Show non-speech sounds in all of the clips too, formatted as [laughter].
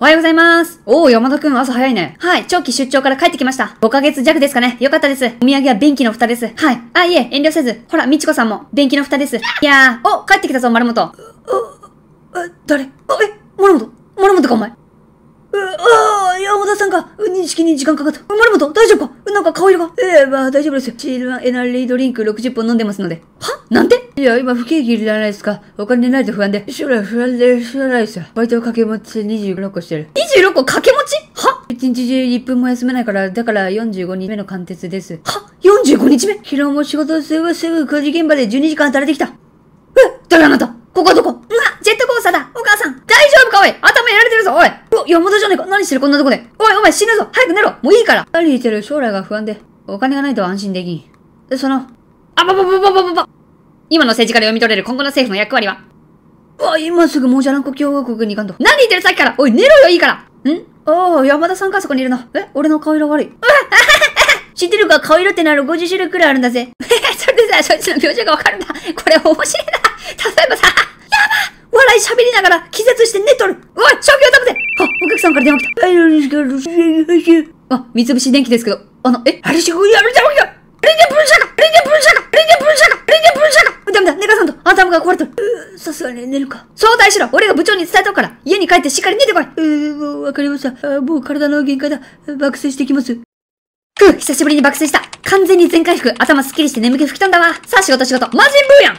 おはようございます。おー、山田くん、朝早いね。はい、長期出張から帰ってきました。5ヶ月弱ですかね。よかったです。お土産は便器の蓋です。はい。あ、いえ、遠慮せず。ほら、みちこさんも、便器の蓋です。いやー、お、帰ってきたぞ、丸本。う、誰あ、え、丸本丸本か、お前。う、あー、山田さんが、認識に時間かかった。丸本、大丈夫かなんか顔色が。えー、まあ大丈夫ですよ。チールエナリードリンク60本飲んでますので。はなんでいや、今不景気じゃないですか。お金ないと不安で。将来不安で、将来さ。バイトを掛け持ち26個してる。26個掛け持ちは一日中1分も休めないから、だから45日目の貫徹です。は ?45 日目昨日も仕事すぐすぐ工事現場で12時間働いてきた。え誰あなたここはどこうわジェットコースターだお母さん大丈夫かおい頭やられてるぞおいお山田じゃねえか何してるこんなとこでおいお前死ぬぞ早く寝ろもういいから何言ってる将来が不安で、お金がないと安心できん。その、あばばばばばばば今の政治から読み取れる今後の政府の役割はうわ、今すぐもうじゃらんこ共和国に行かんと。何言ってるさっきからおい、寝ろよ、いいからんああ、山田さんがそこにいるな。え俺の顔色悪い。う [laughs] わ知ってるか顔色ってなる50種類くらいあるんだぜ。[laughs] それでさ、そいつの表情がわかるんだ。これ面白いな。例えばさ、やば笑い喋りながら気絶して寝とる。おい、商品を食べてあ、お客さんから電話来た。あ、三菱電機ですけど、あの、え、あれしごやるじゃんやあれでぶんしゃかあれでぶんしゃかブが壊れた。うさすがに寝るか。相対しろ俺が部長に伝えとくから家に帰ってしっかり寝てこいうー、うわかりました。もう体の限界だ。爆睡してきます。くう、久しぶりに爆睡した。完全に全回復。頭すっきりして眠気吹き飛んだわ。さあ仕事仕事。マジブーや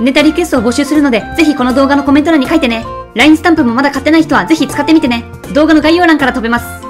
んネタリクエストを募集するので、ぜひこの動画のコメント欄に書いてね。LINE スタンプもまだ買ってない人はぜひ使ってみてね。動画の概要欄から飛べます。